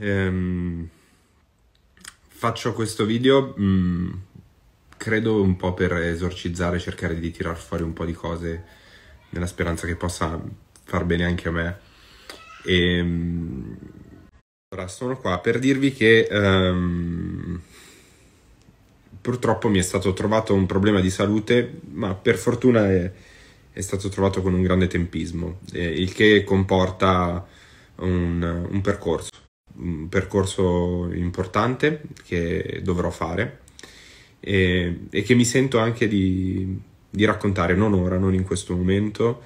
ehm, faccio questo video mh, mm, credo un po' per esorcizzare, cercare di tirar fuori un po' di cose nella speranza che possa far bene anche a me. E, ehm, mh, allora, sono qua per dirvi che ehm, purtroppo mi è stato trovato un problema di salute, ma per fortuna è, è stato trovato con un grande tempismo, eh, il che comporta un, un percorso percorso importante che dovrò fare e, e che mi sento anche di, di, raccontare, non ora, non in questo momento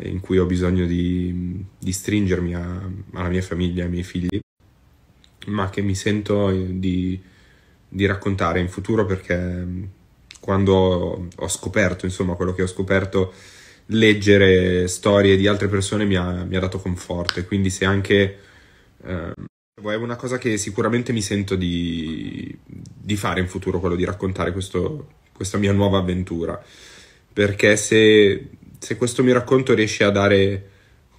in cui ho bisogno di, di stringermi a, alla mia famiglia, ai miei figli, ma che mi sento eh, di, di raccontare in futuro perché mm, quando ho scoperto, insomma, quello che ho scoperto, leggere storie di altre persone mi ha, mi ha dato conforto e quindi se anche eh, è una cosa che sicuramente mi sento di, di fare in futuro, quello di raccontare questo, questa mia nuova avventura. Perché se, se, questo mio racconto riesce a dare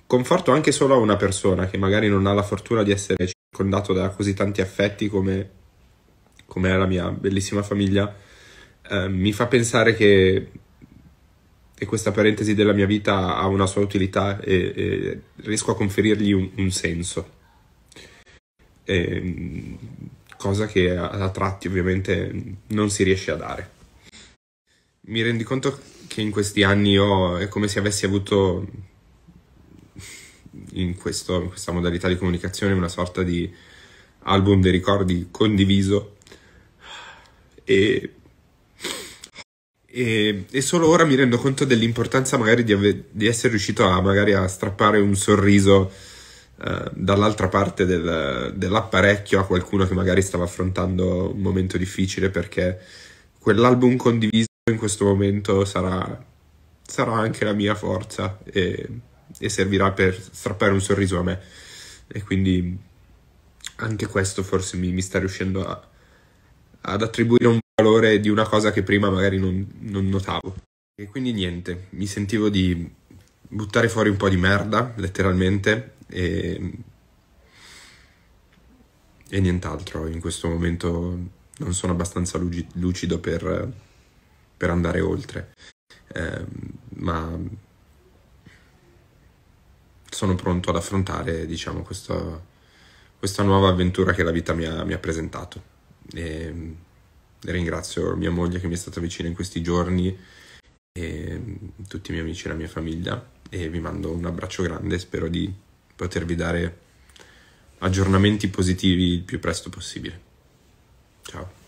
conforto anche solo a una persona che magari non ha la fortuna di essere circondato da così tanti affetti come, come è la mia bellissima famiglia, eh, mi fa pensare che e questa parentesi della mia vita ha una sua utilità e, e riesco a conferirgli un, un senso eh, cosa che a, a tratti ovviamente non si riesce a dare. Mi rendi conto che in questi anni io è come se avessi avuto in, questo, in questa modalità di comunicazione una sorta di album dei ricordi condiviso e, e, e, solo ora mi rendo conto dell'importanza magari di, ave- di essere riuscito a, magari a strappare un sorriso eh, dall'altra parte del, dell'apparecchio a qualcuno che magari stava affrontando un momento difficile perché quell'album condiviso in questo momento sarà, sarà anche la mia forza e, e servirà per strappare un sorriso a me e quindi anche questo forse mi, mi sta riuscendo a, ad attribuire un valore di una cosa che prima magari non, non, notavo. E quindi niente, mi sentivo di buttare fuori un po' di merda, letteralmente, e, e nient'altro. In questo momento non sono abbastanza lucido per, per andare oltre, eh, ma sono pronto ad affrontare diciamo, questo, questa nuova avventura che la vita mi ha, mi ha presentato. E, ringrazio mia moglie che mi è stata vicina in questi giorni e tutti i miei amici e la mia famiglia e vi mando un abbraccio grande, spero di potervi dare aggiornamenti positivi il più presto possibile. Ciao.